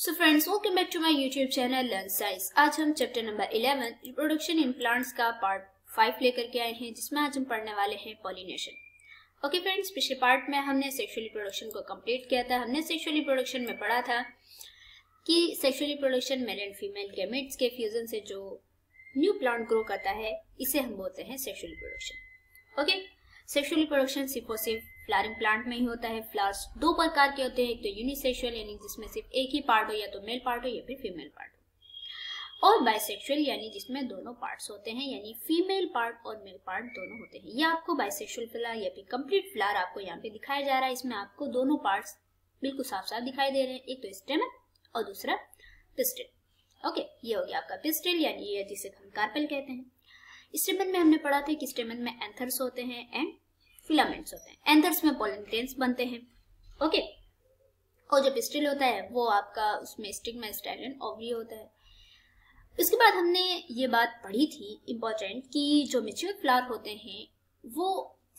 So friends welcome back to my YouTube channel learn science आज हम chapter number 11 reproduction in plants का part 5 लेकर के आए हैं जिसमें आज हम पढ़ने वाले हैं पॉलिनेशन ओके फ्रेंड्स पिछले पार्ट में हमने सेक्सुअल रिप्रोडक्शन को कंप्लीट किया था हमने सेक्सुअल रिप्रोडक्शन में पढ़ा था कि sexual reproduction male and female gametes के फ्यूजन से जो न्यू प्लांट ग्रो करता है इसे हम बोलते हैं sexual reproduction okay sexual reproduction सिर्फ और सिर्फ फ्लारिंग प्लांट में ही होता है फ्लावर्स दो प्रकार के होते हैं एक तो यूनिसेक्सुअल यानी जिसमें सिर्फ एक ही पार्ट हो या तो मेल पार्ट हो या फिर फीमेल पार्ट हो और बाइसेक्सुअल यानी जिसमें दोनों पार्ट्स होते हैं यानी फीमेल पार्ट और मेल पार्ट दोनों होते हैं या आपको बाइसेक्सुअल फ्लावर या फिर कंप्लीट फ्लावर आपको यहाँ पे दिखाया जा रहा है इसमें आपको दोनों पार्ट बिल्कुल साफ साफ दिखाई दे रहे हैं एक तो स्टेम और दूसरा पिस्टिल ओके ये हो गया आपका पिस्टिल यानी जिसे हम कार्पेल कहते हैं स्टेमन में हमने पढ़ा था कि स्टेमन में एंथर्स होते हैं एंड फिलामेंट्स होते हैं एंथर्स में पोलन ग्रेन्स बनते हैं ओके और जो पिस्टिल होता है वो आपका उसमें स्टिग्मा स्टैंडन ओवरी होता है इसके बाद हमने ये बात पढ़ी थी इम्पोर्टेंट कि जो मिच्योर फ्लावर होते हैं वो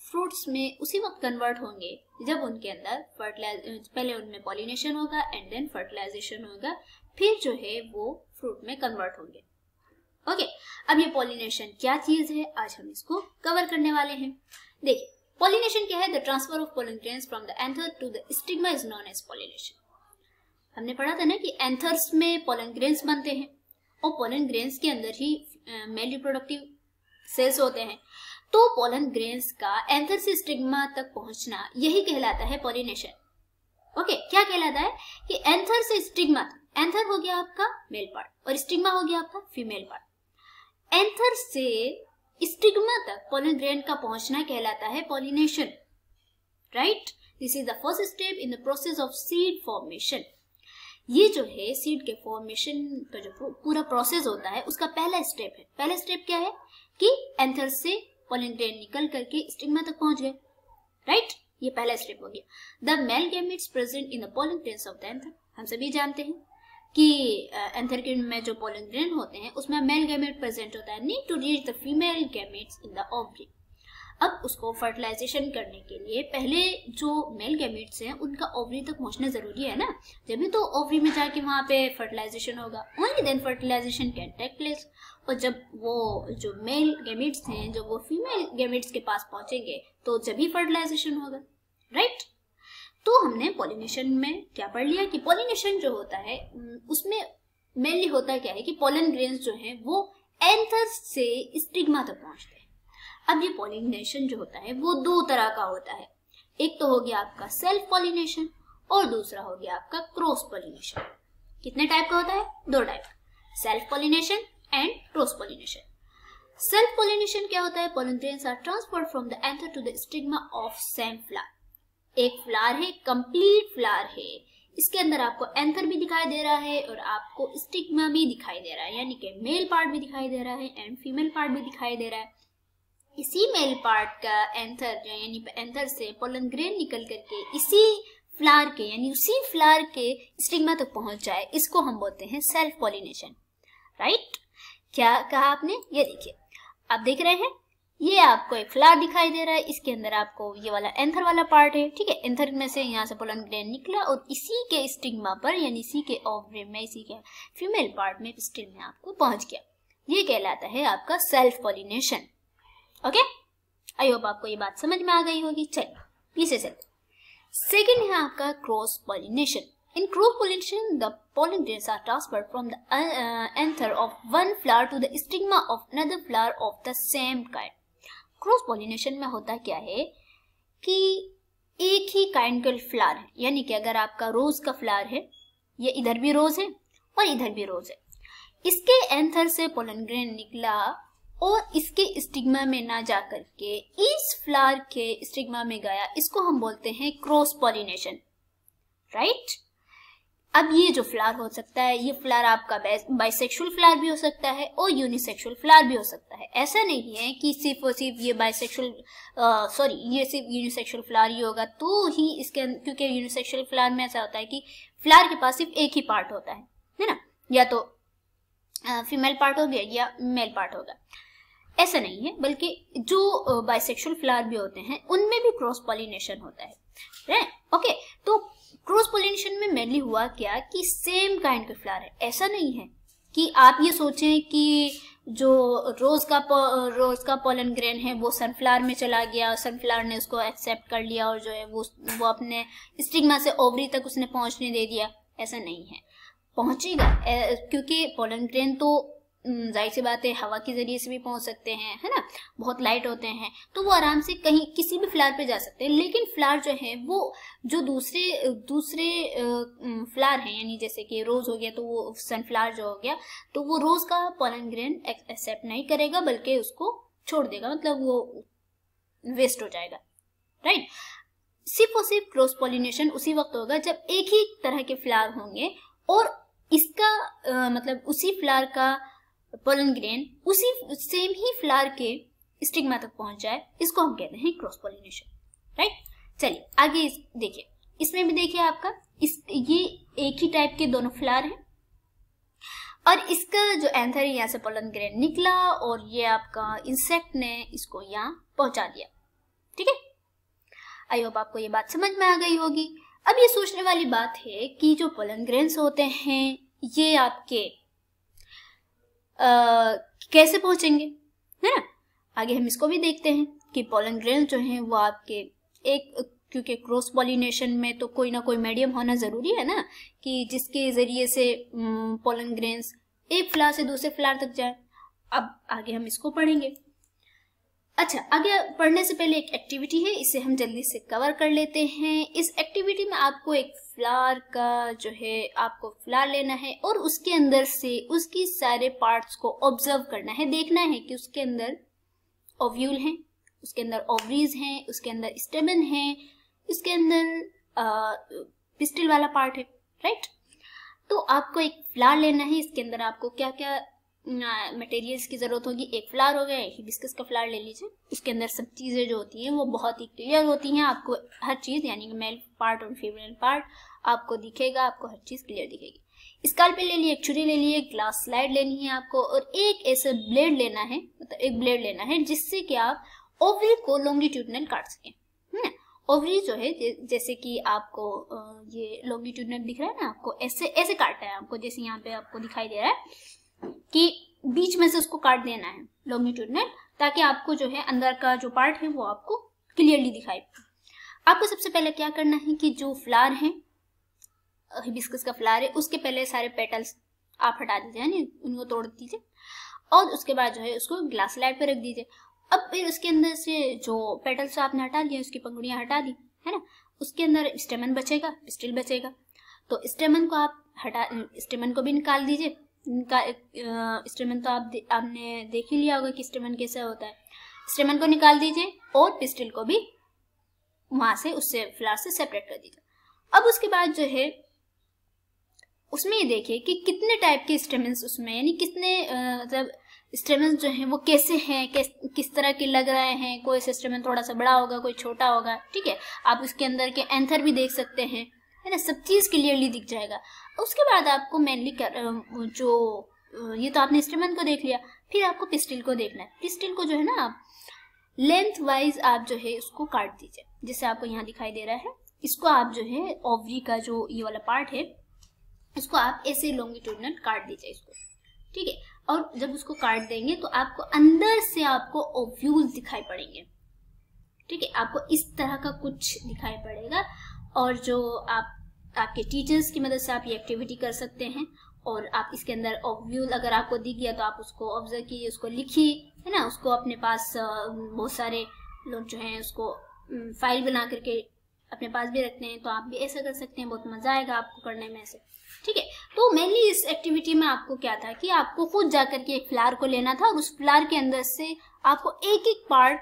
फ्रूट्स में उसी वक्त कन्वर्ट होंगे जब उनके अंदर फर्टिलाइज पहले उनमें पॉलिनेशन होगा एंड देन फर्टिलाइजेशन होगा फिर जो है वो फ्रूट में कन्वर्ट होंगे ओके अब ये पॉलिनेशन क्या चीज है आज हम इसको कवर करने वाले हैं देखिए पॉलिनेशन क्या है the transfer of pollen from the anther to the stigma is known as pollination हमने पढ़ा था ना कि एंथर्स में पोलन ग्रेन्स बनते हैं और पोलन ग्रेन्स के अंदर ही मेल रिप्रोडक्टिव सेल्स होते हैं तो पोलन ग्रेन्स का एंथर से स्टिग्मा तक पहुंचना यही कहलाता है पोलिनेशन ओके क्या कहलाता है कि एंथर से स्टिग्मा एंथर हो गया आपका मेल पार्ट और स्टिग्मा हो गया आपका फीमेल पार्ट एंथर से स्टिग्मा तक पोलन ग्रैंड का पहुंचना कहलाता है pollination right this is the first step in the process of seed formation ये जो है सीड के फॉर्मेशन का जो पूरा प्रोसेस होता है उसका पहला स्टेप है पहला स्टेप क्या है कि एंथर से पोलन ग्रेन निकल करके स्टिग्मा तक पहुंच गए राइट ये पहला स्टेप हो गया the male gametes present in the pollen grain of the anther हम सभी जानते हैं कि एंथरकिन में जो पोलन ग्रेन होते हैं उसमें मेल गैमेट प्रेजेंट होता है need to reach the female gametes in the ovary अब उसको फर्टिलाइजेशन करने के लिए पहले जो मेल गैमेट्स हैं उनका ओवरी तक पहुंचना जरूरी है ना जब तो ओवरी में जाके वहाँ पे फर्टिलाइजेशन होगा only then fertilization can take place और जब वो जो मेल गैमेट्स हैं जब वो फीमेल गैमेट्स के पास पहुंचेंगे तो जब ही फर्टिलाइजेशन होगा राइट right? तो हमने पॉलिनेशन में क्या पढ़ लिया कि पॉलिनेशन जो होता है उसमें मेनली होता क्या है कि पोलन ग्रेन्स जो है वो एंथस से स्टिग्मा तक पहुंचते हैं अब ये पॉलिनेशन जो होता है वो दो तरह का होता है एक तो हो गया आपका सेल्फ पॉलिनेशन और दूसरा हो गया आपका क्रॉस पॉलिनेशन कितने टाइप का होता है दो type self pollination and cross pollination self pollination क्या होता है pollen grains are transfer from the anther to the stigma of same flower एक फ्लावर है कंप्लीट फ्लावर है इसके अंदर आपको एंथर भी दिखाई दे रहा है और आपको स्टिग्मा भी दिखाई दे रहा है यानी कि मेल पार्ट भी दिखाई दे रहा है एंड फीमेल पार्ट भी दिखाई दे रहा है इसी मेल पार्ट का एंथर जो यानी एंथर से पोलन ग्रेन निकल करके इसी फ्लावर के यानी उसी फ्लावर के स्टिग्मा तक पहुंच जाए इसको हम बोलते हैं सेल्फ पोलिनेशन राइट क्या कहा आपने ये देखिए आप देख रहे हैं ये आपको एक फ्ला दिखाई दे रहा है इसके अंदर आपको ये वाला एंथर वाला पार्ट है ठीक है एंथर में से यहाँ से पोलन ग्रेन निकला और इसी के स्टिग्मा पर यानी इसी के ओवरी में इसी के फीमेल पार्ट में स्टिल में आपको पहुंच गया ये कहलाता है आपका self pollination okay I hope आपको ये बात समझ में आ गई होगी चलिए पीछे चलते सेकेंड है आपका cross pollination in cross pollination the pollen grain are transfer from the anther of one flower to the stigma of another flower of the same kind cross pollination में होता क्या है कि एक ही काइंड का फ्लार है यानी कि अगर आपका रोज का फ्लार है ये इधर भी रोज है और इधर भी रोज है इसके एंथर से पोलन ग्रेन निकला और इसके स्टिग्मा में ना जा करके इस फ्लार के स्टिग्मा में गया इसको हम बोलते हैं क्रॉस पॉलिनेशन राइट अब ये जो फ्लार हो सकता है ये फ्लार आपका बाइसेक्सुअल फ्लार भी हो सकता है और यूनिसेक्सुअल फ्लार भी हो सकता है ऐसा नहीं है कि सिर्फ और सिर्फ ये बाइसेक्सुअल सॉरी ये सिर्फ यूनिसेक्सुअल फ्लार ही होगा तो ही इसके अं-, क्योंकि यूनिसेक्सुअल फ्लार में ऐसा होता है कि फ्लार के पास सिर्फ एक ही पार्ट होता है है ना या तो फीमेल पार्ट हो गया या मेल पार्ट होगा ऐसा नहीं है बल्कि जो बाइसेक्सुअल फ्लार भी होते हैं उनमें भी क्रॉस पॉलिनेशन होता है okay right? okay. Cross pollination में मेनली हुआ क्या कि सेम काइंड के फ्लावर है ऐसा नहीं है कि आप ये सोचें कि जो रोज का रोज का पोलन ग्रेन है वो सनफ्लावर में चला गया सनफ्लावर ने उसको एक्सेप्ट कर लिया और जो है वो वो अपने स्टिग्मा से ओवरी तक उसने पहुंचने दे दिया ऐसा नहीं है पहुंचेगा क्योंकि पोलन ग्रेन तो जाहिर सी बात है हवा के ज़रिए से भी पहुंच सकते हैं है ना बहुत लाइट होते हैं तो वो आराम से कहीं किसी भी फ्लावर पे जा सकते हैं लेकिन फ्लावर जो है वो जो दूसरे दूसरे फ्लावर हैं यानी जैसे कि रोज़ हो गया तो वो सनफ्लावर जो हो गया तो वो रोज़ का पॉलन ग्रेन एक्सेप्ट नहीं करेगा बल्कि उसको छोड़ देगा मतलब वो वेस्ट हो जाएगा राइट सिर्फ और सिर्फ क्रॉस पॉलिनेशन उसी वक्त होगा जब एक ही तरह के फ्लावर होंगे और इसका आ, मतलब उसी फ्लावर का पोलन ग्रेन उसी सेम ही फ्लावर के स्टिग्मा तक पहुंच जाए इसको हम कहते हैं क्रॉस पोलिनेशन राइट चलिए आगे इस, देखिए इसमें भी देखिए आपका इस ये एक ही टाइप के दोनों फ्लावर हैं और इसका जो एंथर है यहाँ से पोलन ग्रेन निकला और ये आपका इंसेक्ट ने इसको यहाँ पहुंचा दिया ठीक है आई होप आपको ये बात समझ में आ गई होगी अब ये सोचने वाली बात है कि जो पोलन ग्रेन होते हैं ये आपके आ, कैसे पहुंचेंगे है ना आगे हम इसको भी देखते हैं कि पोलन ग्रेन जो हैं वो आपके एक क्योंकि क्रॉस पॉलिनेशन में तो कोई ना कोई मीडियम होना ज़रूरी है ना कि जिसके ज़रिए से पोलन ग्रेन्स एक फ्लार से दूसरे फ्लार तक जाए अब आगे हम इसको पढ़ेंगे अच्छा आगे पढ़ने से पहले एक एक्टिविटी है इसे हम जल्दी से कवर कर लेते हैं इस एक्टिविटी में आपको एक फ्लावर का जो है आपको फ्लावर लेना है और उसके अंदर से उसकी सारे पार्ट्स को ऑब्जर्व करना है देखना है कि उसके अंदर ओव्यूल हैं उसके अंदर ओवरीज हैं उसके अंदर स्टेमन है उसके अंदर पिस्टिल वाला पार्ट है राइट तो आपको एक फ्लावर लेना है इसके अंदर आपको क्या क्या मटेरियल्स की ज़रूरत होगी एक फ्लावर हो गया हिबिस्कस का फ्लावर ले लीजिए उसके अंदर सब चीज़ें जो होती हैं वो बहुत ही क्लियर होती हैं आपको हर चीज़ यानी कि मेल पार्ट और फीमेल पार्ट आपको दिखेगा आपको हर चीज़ क्लियर दिखेगी पे ले लिए एक छुरी ले लिए ग्लास स्लाइड लेनी है आपको और एक ऐसे ब्लेड लेना है मतलब तो एक ब्लेड लेना है जिससे कि आप ओवरी को लॉन्गिट्यूडनल काट सकें ओवरी जो है जैसे कि आपको ये लॉन्गिट्यूडनल दिख रहा है ना आपको ऐसे ऐसे काटना है आपको जैसे यहाँ पे आपको दिखाई दे रहा है कि बीच में से उसको काट देना है लॉन्गिट्यूडनल ताकि आपको जो है अंदर का जो पार्ट है वो आपको क्लियरली दिखाई आपको सबसे पहले क्या करना है कि जो फ्लार है हिबिस्कस का फ्लार है उसके पहले सारे पेटल्स आप हटा दीजिए यानी उनको तोड़ दीजिए और उसके बाद जो है उसको ग्लास लाइट पर रख दीजिए अब फिर उसके अंदर से जो पेटल्स आपने हटा लिए उसकी पंखुड़ियाँ हटा दी है ना उसके अंदर स्टेमन बचेगा स्टिल बचेगा तो स्टेमन को आप हटा स्टेमन को भी निकाल दीजिए इनका स्टेमन तो आप दे, आपने देख ही लिया होगा कि स्टेमन कैसा होता है स्टेमन को निकाल दीजिए और पिस्टिल को भी वहां से उससे फ्लावर से सेपरेट कर दीजिए अब उसके बाद जो है उसमें ये देखिए कि कितने टाइप के स्टेमन उसमें यानी कितने मतलब स्टेमन जो हैं वो कैसे हैं किस तरह के लग रहे हैं कोई स्टेमेंस थोड़ा सा बड़ा होगा कोई छोटा होगा ठीक है आप उसके अंदर के एंथर भी देख सकते हैं है ना सब चीज़ क्लियरली दिख जाएगा उसके बाद आपको मेनली जो ये तो आपने इंस्ट्रूमेंट को देख लिया फिर आपको पिस्टिल को देखना है पिस्टिल को जो है ना आप लेंथ वाइज आप जो है उसको काट दीजिए जैसे आपको यहाँ दिखाई दे रहा है इसको आप जो है ओवरी का जो ये वाला पार्ट है इसको आप ऐसे लॉन्गिट्यूडनल काट दीजिए इसको ठीक है और जब उसको काट देंगे तो आपको अंदर से आपको ओव्यूल दिखाई पड़ेंगे ठीक है आपको इस तरह का कुछ दिखाई पड़ेगा और जो आप आपके टीचर्स की मदद से आप ये एक्टिविटी कर सकते हैं और आप इसके अंदर ऑब्यूल अगर आपको दिख गया तो आप उसको ऑब्जर्व कीजिए उसको लिखिए है ना उसको अपने पास बहुत सारे लोग जो हैं उसको फाइल बना करके अपने पास भी रखते हैं तो आप भी ऐसा कर सकते हैं बहुत मजा आएगा आपको करने में ऐसे ठीक है तो मेनली इस एक्टिविटी में आपको क्या था कि आपको खुद जाकर के एक फ्लार को लेना था और उस फ्लार के अंदर से आपको एक एक पार्ट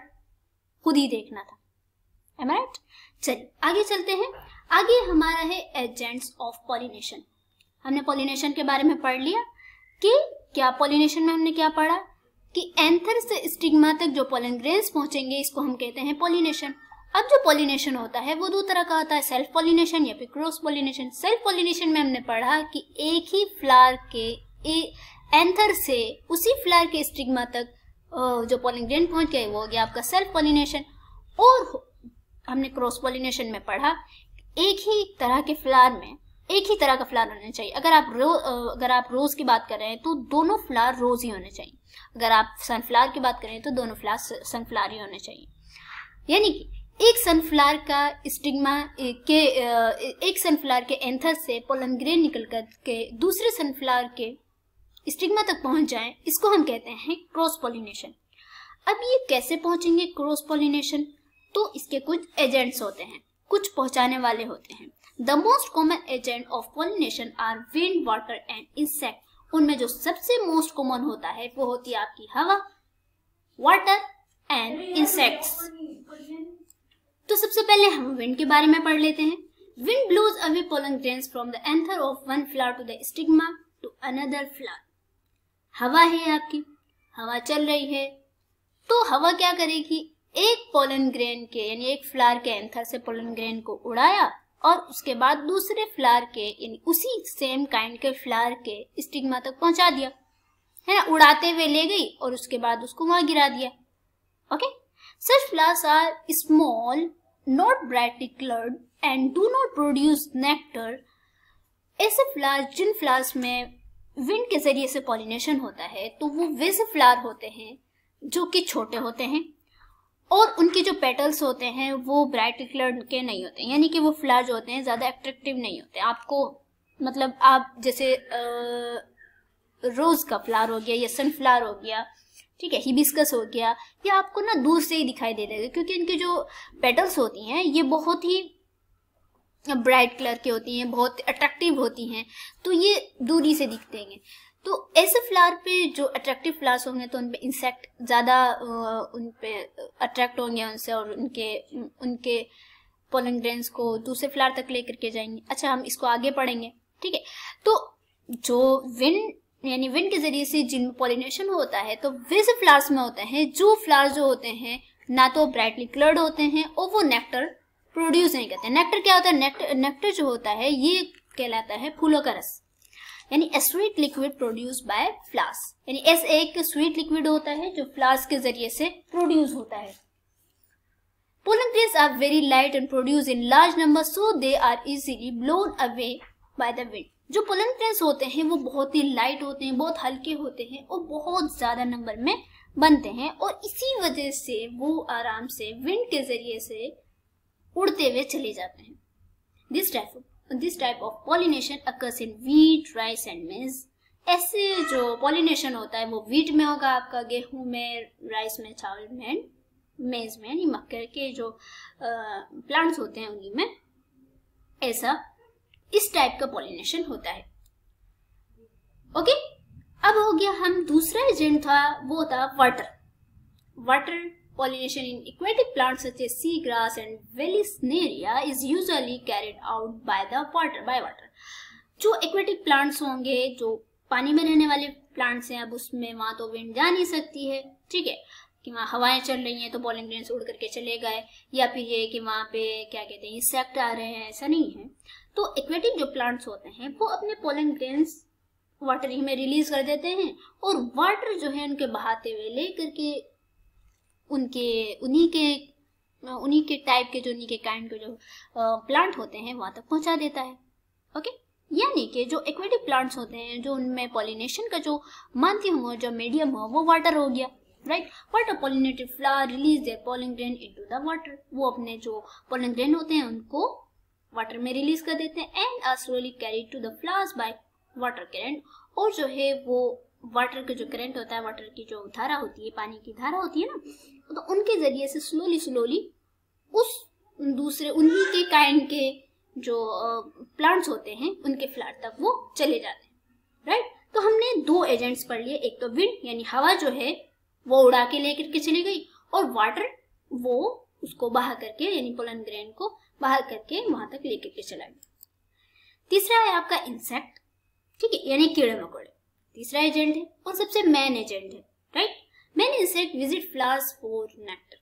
खुद ही देखना था एम राइट चलिए आगे चलते हैं आगे हमारा है एजेंट्स ऑफ पॉलिनेशन हमने पॉलिनेशन के बारे में पढ़ लिया कि क्या पॉलिनेशन में हमने क्या पढ़ा कि एंथर से स्टिग्मा तक जो पोलन ग्रेन्स पहुंचेंगे इसको हम कहते हैं पॉलिनेशन अब जो पॉलिनेशन होता है वो दो तरह का होता है सेल्फ पॉलिनेशन या फिर क्रॉस पॉलिनेशन सेल्फ पॉलिनेशन में हमने पढ़ा कि एक ही फ्लावर के ए, एंथर से उसी फ्लावर के स्टिग्मा तक जो ग्रेन पहुंच गया वो हो गया आपका सेल्फ पॉलिनेशन और हमने क्रॉस पॉलिनेशन में पढ़ा एक ही तरह के फ्लार में एक ही तरह का फ्लार होना चाहिए अगर आप रो अगर आप रोज़ की बात कर रहे हैं तो दोनों फ्लार रोज़ ही होने चाहिए अगर आप सनफ्लावर की बात करें तो दोनों फ्लार सनफ्लावर ही होने चाहिए यानी कि एक सनफ्लावर का स्टिग्मा के एक सनफ्लावर के एंथर से पोलन ग्रेन निकल कर के दूसरे सनफ्लावर के स्टिग्मा तक पहुंच जाए इसको हम कहते हैं क्रॉस पोलिनेशन अब ये कैसे पहुंचेंगे क्रॉस पोलिनेशन तो इसके कुछ एजेंट्स होते हैं कुछ पहुंचाने वाले होते हैं the most common agent of pollination are wind water and insect उनमें जो सबसे मोस्ट कॉमन होता है वो होती है आपकी हवा वाटर एंड इंसेक्ट्स तो सबसे पहले हम विंड के बारे में पढ़ लेते हैं wind blows away pollen grain from the anther of one flower to the stigma to another flower हवा है आपकी हवा चल रही है तो हवा क्या करेगी एक पोलन ग्रेन के यानी एक फ्लावर के एंथर से पोलन ग्रेन को उड़ाया और उसके बाद दूसरे फ्लावर के यानी उसी सेम काइंड के फ्लावर के स्टिग्मा तक पहुंचा दिया है ना उड़ाते हुए ले गई और उसके बाद उसको वहां गिरा दिया okay such flowers are small not brightly coloured and do not produce nectar ऐसे फ्लावर्स जिन फ्लावर्स में विंड के जरिए से पॉलिनेशन होता है तो वो वेज फ्लावर होते हैं जो कि छोटे होते हैं और उनके जो पेटल्स होते हैं वो ब्राइट कलर के नहीं होते यानी कि वो जो होते हैं ज़्यादा एट्रेक्टिव नहीं होते आपको मतलब आप जैसे रोज़ का फ्लावर हो गया या सनफ्लावर हो गया ठीक है हिबिस्कस हो गया या आपको ना दूर से ही दिखाई दे देगा क्योंकि इनके जो पेटल्स होती हैं ये बहुत ही ब्राइट कलर के होती हैं बहुत अट्रैक्टिव होती हैं तो ये दूरी से दिख देंगे तो ऐसे फ्लावर पे जो अट्रैक्टिव फ्लावर्स होंगे तो उन पे इंसेक्ट ज़्यादा उन पे अट्रैक्ट होंगे उनसे और उनके उनके पोलन को दूसरे फ्लावर तक लेकर के जाएंगे अच्छा हम इसको आगे पढ़ेंगे ठीक है तो जो विंड यानी विंड के जरिए से जिन पॉलिनेशन होता है तो वैसे फ्लावर्स में होते हैं जो फ्लावर्स जो होते हैं ना तो ब्राइटली कलर्ड होते हैं और वो नेक्टर प्रोड्यूस नहीं करते नेक्टर क्या होता है नेक्टर नेक्टर जो होता है ये कहलाता है फूलों का रस यानी स्वीट लिक्विड प्रोड्यूस बाय फ्लास यानी एस एक स्वीट लिक्विड होता है जो फ्लास के जरिए से प्रोड्यूस होता है pollen grains are very light and produce in large number so they are easily blown away by the wind जो पोलन ग्रेन्स होते हैं वो बहुत ही लाइट होते हैं बहुत हल्के होते हैं और बहुत ज़्यादा नंबर में बनते हैं और इसी वजह से वो आराम से विंड के जरिए से उड़ते हुए चले जाते हैं this type this type of pollination occurs in wheat rice and maize ऐसे जो पॉलिनेशन होता है वो वीट में होगा आपका गेहूं में राइस में चावल में एंड मेज में यानी मक्के के जो प्लांट्स होते हैं उन्हीं में ऐसा इस टाइप का पॉलिनेशन होता है ओके अब हो गया हम दूसरा एजेंट था वो था water water Pollination in aquatic plants such as seagrass and Velisneria is usually carried out by the water by water. jo aquatic plants honge jo pani mein rehne wale plants hain ab usme wahan to wind ja nahi sakti hai theek hai कि वहाँ हवाएं चल रही हैं तो pollen grains उड़ करके चले गए या फिर ये कि वहाँ पे क्या कहते हैं इंसेक्ट आ रहे हैं ऐसा नहीं है तो एक्वेटिक जो प्लांट्स होते हैं वो अपने पोलन ग्रेन्स वाटर ही में रिलीज कर देते हैं और वाटर जो है उनके बहाते हुए लेकर के उनके उन्हीं के उन्हीं के टाइप के जो उन्हीं के काइंड के जो प्लांट होते हैं वहाँ तक पहुँचा देता है ओके यानी कि जो एक्वेटिक प्लांट्स होते हैं जो उनमें पॉलिनेशन का जो माध्यम हो जो मीडियम हो वो वाटर हो गया right water pollinated flower release their pollen grain into the water वो अपने जो पॉलन ग्रेन होते हैं उनको वाटर में रिलीज कर देते हैं and are slowly carry to the flowers by water current और जो है वो वाटर का जो करंट होता है वाटर की जो धारा होती है पानी की धारा होती है ना तो उनके ज़रिए से स्लोली स्लोली उस दूसरे उन्हीं के काइंड के जो प्लांट्स होते हैं उनके फ्लैट तक वो चले जाते हैं राइट तो हमने दो एजेंट्स पढ़ लिए एक तो विंड यानी हवा जो है वो उड़ा के लेकर के चली गई और वाटर वो उसको बहा करके यानी पोलन ग्रेन को बहा करके वहां तक लेकर के चला गया तीसरा है आपका इंसेक्ट ठीक है यानी कीड़े मकोड़े तीसरा एजेंट है और सबसे मेन एजेंट है right main insect visit flowers for nectar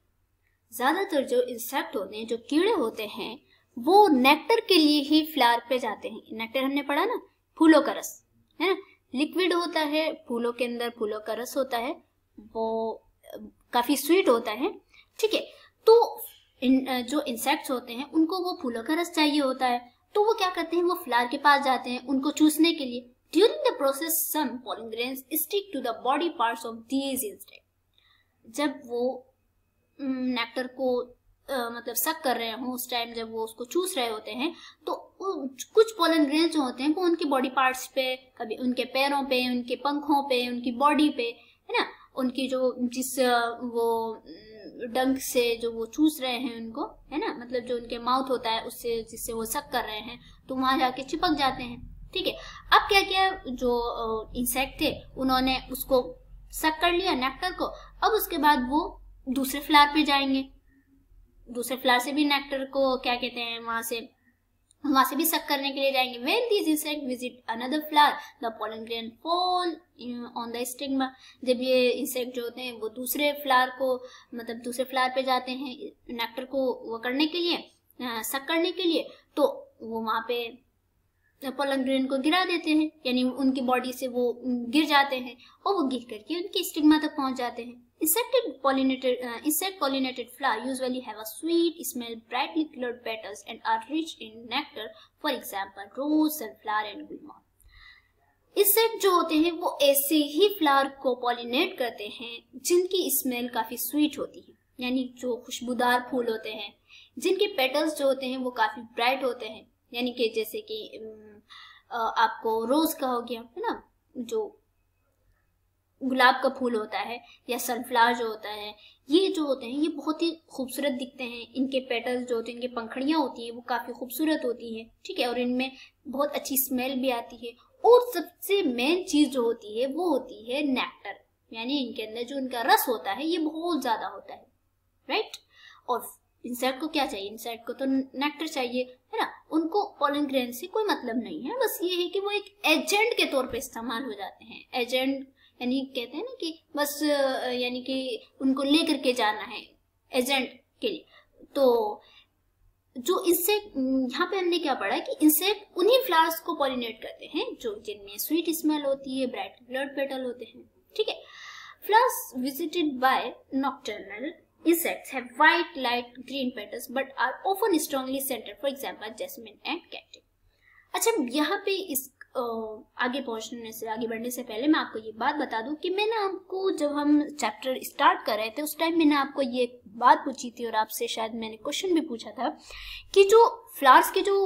ज़्यादातर जो इंसेक्ट होते हैं जो कीड़े होते हैं वो नेक्टर के लिए ही फ्लावर पे जाते हैं नेक्टर हमने पढ़ा ना फूलों का रस है ना लिक्विड होता है फूलों के अंदर फूलों का रस होता है वो काफ़ी स्वीट होता है ठीक है तो इन, जो इंसेक्ट्स होते हैं उनको वो फूलों का रस चाहिए होता है तो वो क्या करते हैं वो फ्लावर के पास जाते हैं उनको चूसने के लिए During the process, some pollen grains stick to the body parts of these insects. जब वो नेक्टर को आ, मतलब सक कर रहे हों उस टाइम जब वो उसको चूस रहे होते हैं तो कुछ पोलन ग्रेन जो होते हैं वो उनके बॉडी पार्ट्स पे कभी उनके पैरों पे उनके पंखों पे उनकी बॉडी पे है ना उनकी जो जिस वो डंक से जो वो चूस रहे हैं उनको है ना मतलब जो उनके माउथ होता है उससे जिससे वो सक कर रहे हैं तो वहां जाके चिपक जाते हैं ठीक है अब क्या किया जो इंसेक्ट थे उन्होंने उसको सक कर लिया नेक्टर को अब उसके बाद वो दूसरे फ्लावर पे जाएंगे दूसरे फ्लावर से भी नेक्टर को क्या कहते हैं वहां से वहां से भी सक करने के लिए जाएंगे when these insect visit another flower the pollen grain fall on the stigma जब ये इंसेक्ट जो होते हैं वो दूसरे फ्लावर को मतलब दूसरे फ्लावर पे जाते हैं नेक्टर को वो करने के लिए सक करने के लिए तो वो वहां पे पोलन ग्रेन को गिरा देते हैं यानी उनकी बॉडी से वो गिर जाते हैं और वो गिर करके उनके स्टिग्मा तक पहुंच जाते हैं insected pollinated insect pollinated flower usually have a sweet smell brightly coloured petals and are rich in nectar for example rose sunflower and गुलमोह इंसेक्ट जो होते हैं वो ऐसे ही फ्लावर को पोलिनेट करते हैं जिनकी स्मेल काफी स्वीट होती है यानी जो खुशबूदार फूल होते हैं जिनके पेटल्स जो होते हैं वो काफी ब्राइट होते हैं यानी कि जैसे कि आपको रोज़ का हो गया है ना जो गुलाब का फूल होता है या सनफ्लावर जो होता है ये जो होते हैं ये बहुत ही खूबसूरत दिखते हैं इनके पेटल्स जो होते हैं इनके पंखड़ियाँ होती हैं वो काफ़ी खूबसूरत होती हैं ठीक है और इनमें बहुत अच्छी स्मेल भी आती है और सबसे मेन चीज़ जो होती है वो होती है नेक्टर यानी इनके अंदर जो इनका रस होता है ये बहुत ज़्यादा होता है राइट और इंसेक्ट को क्या चाहिए इंसेक्ट को तो नेक्टर चाहिए है ना उनको पोलन ग्रेन से कोई मतलब नहीं है बस ये है कि वो एक एजेंट के तौर पे इस्तेमाल हो जाते हैं एजेंट यानी कहते हैं ना कि बस यानी कि उनको लेकर के जाना है एजेंट के लिए तो जो इंसेक्ट यहाँ पे हमने क्या पढ़ा कि इंसेक्ट उन्हीं फ्लावर्स को पॉलिनेट करते हैं जो जिनमें स्वीट स्मेल होती है ब्राइट ब्लड पेटल होते हैं ठीक है flowers visited by nocturnal Insects have white, light green petals but are often strongly scented, for example, jasmine and कैटिन अच्छा यहाँ पे इस आ, आगे पहुँचने से आगे बढ़ने से पहले मैं आपको ये बात बता दूँ कि मैंने आपको जब हम चैप्टर स्टार्ट कर रहे थे उस टाइम मैंने आपको ये बात पूछी थी और आपसे शायद मैंने क्वेश्चन भी पूछा था कि जो फ्लावर्स के जो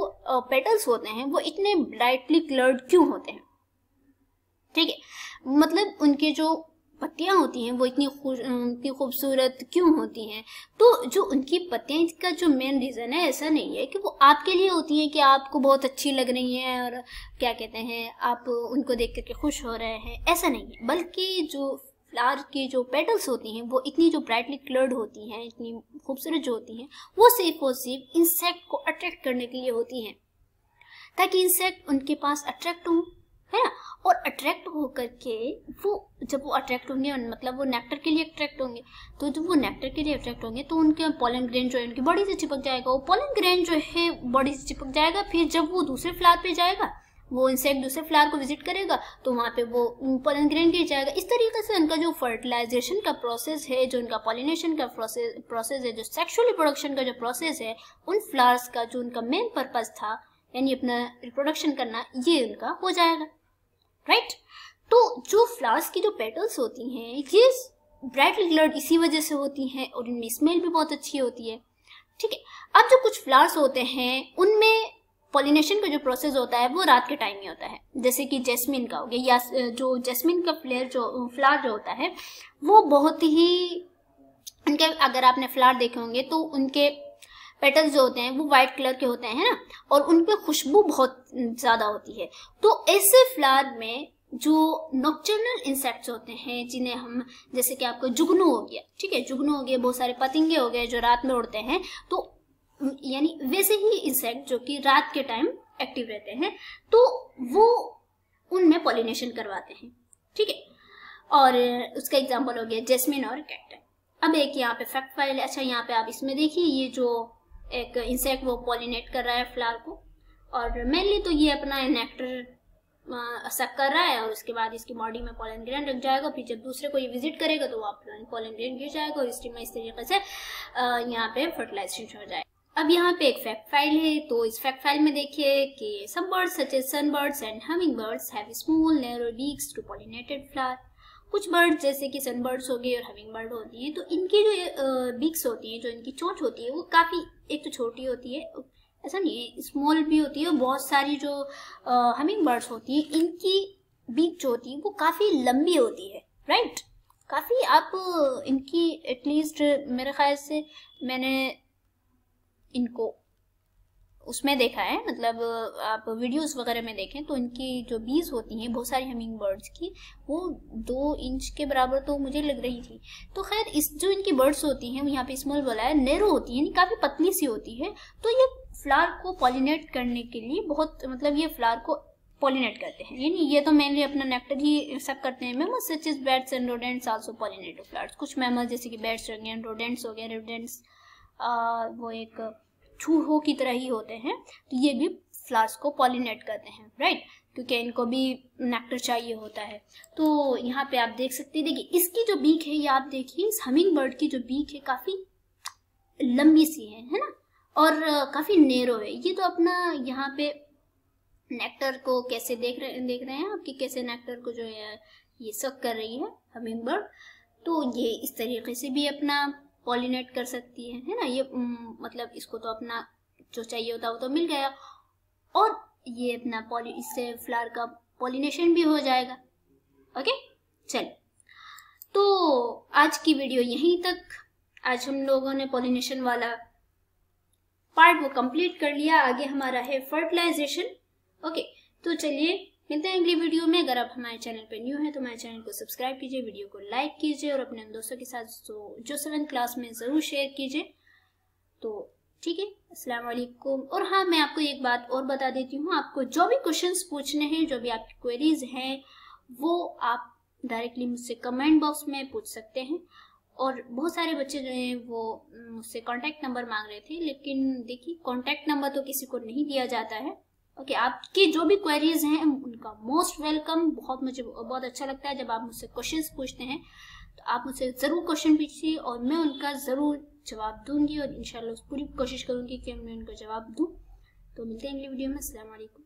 पेटल्स होते हैं वो इतने ब्राइटली कलर्ड क्यों होते हैं ठीक है मतलब उनके जो पत्तियां होती हैं वो इतनी इतनी खूबसूरत क्यों होती हैं तो जो उनकी पत्तियां का जो मेन रीज़न है ऐसा नहीं है कि वो आपके लिए होती हैं कि आपको बहुत अच्छी लग रही हैं और क्या कहते हैं आप उनको देख करके खुश हो रहे हैं ऐसा नहीं है बल्कि जो फ्लावर की जो पेटल्स होती हैं वो इतनी जो ब्राइटली कलर्ड होती हैं इतनी खूबसूरत जो होती हैं वो सिर्फ और सिर्फ इंसेक्ट को अट्रैक्ट करने के लिए होती हैं ताकि इंसेक्ट उनके पास अट्रैक्ट हों है ना और अट्रैक्ट होकर के वो जब वो अट्रैक्ट होंगे मतलब वो नेक्टर के लिए अट्रैक्ट होंगे तो जब वो नेक्टर के लिए अट्रैक्ट होंगे तो उनके पोलन ग्रेन जो है उनकी बॉडी से चिपक जाएगा वो पोलन ग्रेन जो है बॉडी से चिपक जाएगा फिर जब वो दूसरे फ्लावर पे जाएगा वो इंसेक्ट दूसरे फ्लावर को विजिट करेगा तो वहाँ पे वो पोलन ग्रेन गिर जाएगा इस तरीके से उनका जो फर्टिलाइजेशन का प्रोसेस है जो उनका पॉलिनेशन का प्रोसेस प्रोसेस है जो सेक्शुअल रिप्रोडक्शन का जो प्रोसेस है उन फ्लावर्स का जो उनका मेन पर्पज था यानी अपना रिप्रोडक्शन करना ये उनका हो जाएगा राइट तो जो फ्लावर्स की जो पेटल्स होती हैं ये ब्राइट कलर्ड इसी वजह से होती हैं और इनमें स्मेल भी बहुत अच्छी होती है ठीक है अब जो कुछ फ्लावर्स होते हैं उनमें पॉलिनेशन का जो प्रोसेस होता है वो रात के टाइम ही होता है जैसे कि जैस्मिन का हो गया या जो जैस्मिन का फ्लेयर जो फ्लावर जो होता है वो बहुत ही उनके अगर आपने फ्लावर देखे होंगे तो उनके पेटल्स जो होते हैं वो व्हाइट कलर के होते हैं ना और उनमें खुशबू बहुत ज़्यादा होती है तो ऐसे फ्लावर में जो नॉक्चर्नल इंसेक्ट्स होते हैं जिन्हें हम जैसे कि आपको जुगनू हो गया ठीक है जुगनू हो गया बहुत सारे पतंगे हो गए जो रात में उड़ते हैं तो यानी वैसे ही इंसेक्ट जो कि रात के टाइम एक्टिव रहते हैं तो वो उनमें पॉलिनेशन करवाते हैं ठीक है और उसका एग्जाम्पल हो गया जेसमिन और कैक्टन अब एक यहाँ पे फैक्ट फाइल अच्छा यहाँ पे आप इसमें देखिए ये जो एक इंसेक्ट वो पॉलिनेट कर रहा है फ्लावर को और मेनली तो ये अपना नेक्टर सक कर रहा है और उसके बाद इसकी बॉडी में पोलन ग्रेन रख जाएगा फिर जब दूसरे को ये विजिट करेगा तो वो पोलन ग्रेन गिर जाएगा और इसमें इस तरीके से यहाँ पे फर्टिलाइजेशन हो जाए अब यहाँ पे एक फैक्ट फाइल है तो इस फैक्ट फाइल में देखिए कि सब birds such as sunbirds and hummingbirds have small narrow beaks to pollinated flower कुछ बर्ड्स जैसे कि सनबर्ड्स हो गए और हमिंग बर्ड होती हैं तो इनकी जो बिक्स होती हैं जो इनकी चोंच होती है वो काफ़ी एक तो छोटी होती है ऐसा नहीं है स्मॉल भी होती है बहुत सारी जो हमिंग बर्ड्स होती हैं इनकी बीक जो होती है वो काफ़ी लंबी होती है राइट काफ़ी आप इनकी एटलीस्ट मेरे ख्याल से मैंने इनको उसमें देखा है मतलब आप वीडियोस वगैरह में देखें तो इनकी जो बीज होती हैं बहुत सारी हमिंग बर्ड्स की वो दो इंच के बराबर तो मुझे लग रही थी तो खैर इस जो इनकी बर्ड्स होती हैं यहाँ पे स्मॉल बोला है नेरो होती है काफ़ी पतली सी होती है तो ये फ्लावर को पॉलिनेट करने के लिए बहुत मतलब ये फ्लावर को पॉलिनेट करते हैं यानी ये तो मेनली अपना नेक्टर ही सब करते हैं mammals such as bats and rodents also pollinate flowers कुछ मेमल्स जैसे कि बैट्स हो गए रोडेंट्स हो गए रोडेंट्स वो एक चूहों की तरह ही होते हैं तो ये भी फ्लावर्स को पॉलिनेट करते हैं राइट क्योंकि इनको भी नेक्टर चाहिए होता है तो यहाँ पे आप देख सकते हैं देखिए इसकी जो बीक है ये आप देखिए इस हमिंग बर्ड की जो बीक है काफ़ी लंबी सी है है ना और काफ़ी नेरो है ये तो अपना यहाँ पे नेक्टर को कैसे देख रहे देख रहे हैं आपकी कैसे नेक्टर को जो है ये सक कर रही है हमिंग बर्ड तो ये इस तरीके से भी अपना पॉलिनेट कर सकती है है ना ये मतलब इसको तो अपना जो चाहिए होता वो तो मिल गया और ये अपना पॉली इससे फ्लावर का पॉलिनेशन भी हो जाएगा ओके चल तो आज की वीडियो यहीं तक आज हम लोगों ने पॉलिनेशन वाला पार्ट वो कंप्लीट कर लिया आगे हमारा है फर्टिलाइजेशन ओके तो चलिए मिलते हैं अगली वीडियो में अगर आप हमारे चैनल पर न्यू हैं तो हमारे चैनल को सब्सक्राइब कीजिए वीडियो को लाइक कीजिए और अपने दोस्तों के साथ जो सेवन क्लास में ज़रूर शेयर कीजिए तो ठीक है अस्सलाम वालेकुम और हाँ मैं आपको एक बात और बता देती हूँ आपको जो भी क्वेश्चंस पूछने हैं जो भी आपकी क्वेरीज हैं वो आप डायरेक्टली मुझसे कमेंट बॉक्स में पूछ सकते हैं और बहुत सारे बच्चे जो हैं वो मुझसे कांटेक्ट नंबर मांग रहे थे लेकिन देखिए कांटेक्ट नंबर तो किसी को नहीं दिया जाता है ओके okay, आपकी जो भी क्वेरीज हैं उनका मोस्ट वेलकम बहुत मुझे बहुत अच्छा लगता है जब आप मुझसे क्वेश्चंस पूछते हैं तो आप मुझसे ज़रूर क्वेश्चन पूछिए और मैं उनका ज़रूर जवाब दूंगी और इनशाला पूरी कोशिश करूंगी कि मैं उनका जवाब दूँ तो मिलते हैं अगली वीडियो में अलैक्म